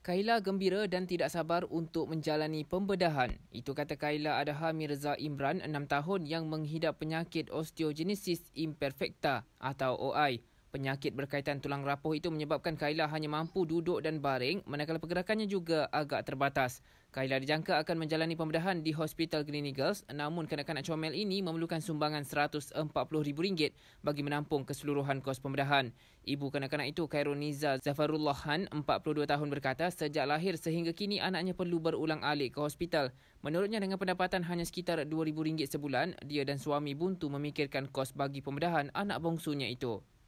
Kaila gembira dan tidak sabar untuk menjalani pembedahan. Itu kata Kaila Adha Mirza Imran, 6 tahun yang menghidap penyakit osteogenesis imperfecta atau OI. Penyakit berkaitan tulang rapuh itu menyebabkan Kaila hanya mampu duduk dan baring, manakala pergerakannya juga agak terbatas. Kaila dijangka akan menjalani pembedahan di Hospital Gleneagles namun kanak-kanak comel ini memerlukan sumbangan RM140,000 bagi menampung keseluruhan kos pembedahan. Ibu kanak-kanak itu Khairuniza Zafarullah Han, 42 tahun berkata sejak lahir sehingga kini anaknya perlu berulang alik ke hospital. Menurutnya dengan pendapatan hanya sekitar RM2,000 sebulan, dia dan suami buntu memikirkan kos bagi pembedahan anak bongsunya itu.